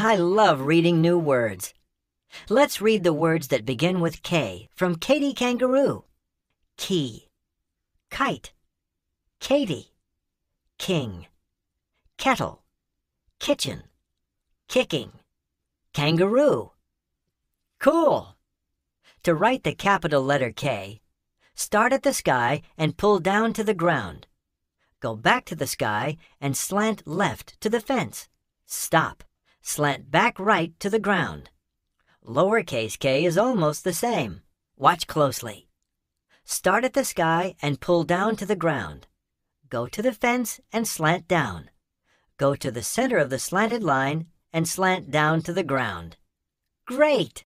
I love reading new words. Let's read the words that begin with K from Katie Kangaroo. Key, kite, Katie, king, kettle, kitchen, kicking, kangaroo. Cool! To write the capital letter K, start at the sky and pull down to the ground. Go back to the sky and slant left to the fence. Stop slant back right to the ground. Lowercase k is almost the same. Watch closely. Start at the sky and pull down to the ground. Go to the fence and slant down. Go to the center of the slanted line and slant down to the ground. Great!